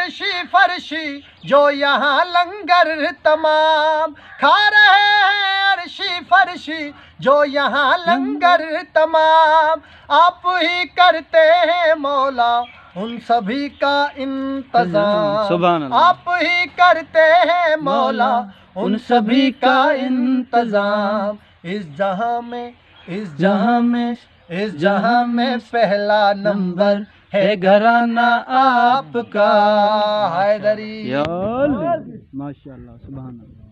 फर्शी फर्शी जो यहाँ लंगर तमाम खा रहे हैं फरशी फर्शी जो यहाँ लंगर तमाम आप ही करते हैं मौला उन सभी का इंतजाम आप ही करते हैं मौला उन सभी का इंतजाम इस जहां में इस जहां में इस जहां में पहला नंबर है घराना आपका हैदरी माशाल्लाह सुबह